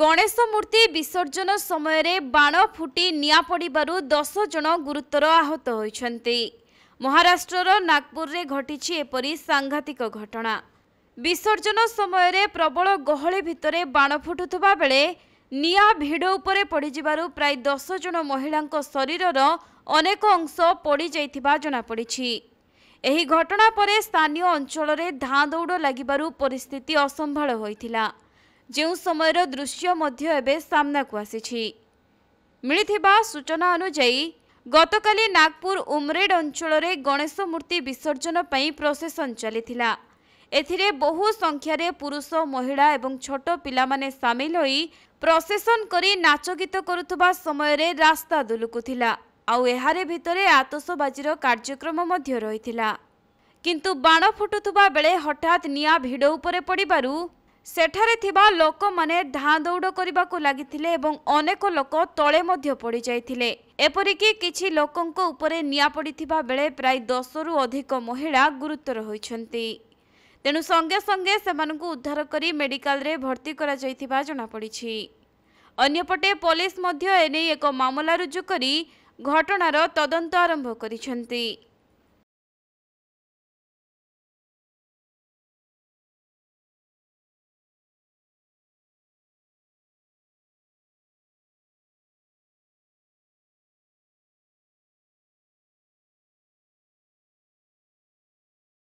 ଗଣେଶ ମୂର୍ତ୍ତି ବିସର୍ଜନ ସମୟରେ ବାଣ ଫୁଟି ନିଆଁ ପଡ଼ିବାରୁ ଦଶ ଜଣ ଗୁରୁତର ଆହତ ହୋଇଛନ୍ତି ମହାରାଷ୍ଟ୍ରର ନାଗପୁରରେ ଘଟିଛି ଏପରି ସାଂଘାତିକ ଘଟଣା ବିସର୍ଜନ ସମୟରେ ପ୍ରବଳ ଗହଳି ଭିତରେ ବାଣ ଫୁଟୁଥିବା ବେଳେ ନିଆଁ ଭିଡ଼ ଉପରେ ପଡ଼ିଯିବାରୁ ପ୍ରାୟ ଦଶ ଜଣ ମହିଳାଙ୍କ ଶରୀରର ଅନେକ ଅଂଶ ପଡ଼ିଯାଇଥିବା ଜଣାପଡ଼ିଛି ଏହି ଘଟଣା ପରେ ସ୍ଥାନୀୟ ଅଞ୍ଚଳରେ ଧାଁ ଦୌଡ଼ ଲାଗିବାରୁ ପରିସ୍ଥିତି ଅସମ୍ଭାଳ ହୋଇଥିଲା ଯେଉଁ ସମୟର ଦୃଶ୍ୟ ମଧ୍ୟ ଏବେ ସାମ୍ନାକୁ ଆସିଛି ମିଳିଥିବା ସୂଚନା ଅନୁଯାୟୀ ଗତକାଲି ନାଗପୁର ଉମରେଡ୍ ଅଞ୍ଚଳରେ ଗଣେଶ ମୂର୍ତ୍ତି ବିସର୍ଜନ ପାଇଁ ପ୍ରସେସନ୍ ଚାଲିଥିଲା ଏଥିରେ ବହୁ ସଂଖ୍ୟାରେ ପୁରୁଷ ମହିଳା ଏବଂ ଛୋଟ ପିଲାମାନେ ସାମିଲ ହୋଇ ପ୍ରସେସନ୍ କରି ନାଚଗୀତ କରୁଥିବା ସମୟରେ ରାସ୍ତା ଦୁଲୁକୁଥିଲା ଆଉ ଏହାର ଭିତରେ ଆତସବାଜିର କାର୍ଯ୍ୟକ୍ରମ ମଧ୍ୟ ରହିଥିଲା କିନ୍ତୁ ବାଣ ଫୁଟୁଥିବା ବେଳେ ହଠାତ୍ ନିଆଁ ଭିଡ଼ ଉପରେ ପଡ଼ିବାରୁ ସେଠାରେ ଥିବା ଲୋକମାନେ ଧାଁଦୌଡ଼ କରିବାକୁ ଲାଗିଥିଲେ ଏବଂ ଅନେକ ଲୋକ ତଳେ ମଧ୍ୟ ପଡ଼ିଯାଇଥିଲେ ଏପରିକି କିଛି ଲୋକଙ୍କ ଉପରେ ନିଆଁ ପଡ଼ିଥିବା ବେଳେ ପ୍ରାୟ ଦଶରୁ ଅଧିକ ମହିଳା ଗୁରୁତର ହୋଇଛନ୍ତି ତେଣୁ ସଙ୍ଗେ ସଙ୍ଗେ ସେମାନଙ୍କୁ ଉଦ୍ଧାର କରି ମେଡିକାଲରେ ଭର୍ତ୍ତି କରାଯାଇଥିବା ଜଣାପଡ଼ିଛି ଅନ୍ୟପଟେ ପୋଲିସ ମଧ୍ୟ ଏନେଇ ଏକ ମାମଲା ରୁଜୁ କରି ଘଟଣାର ତଦନ୍ତ ଆରମ୍ଭ କରିଛନ୍ତି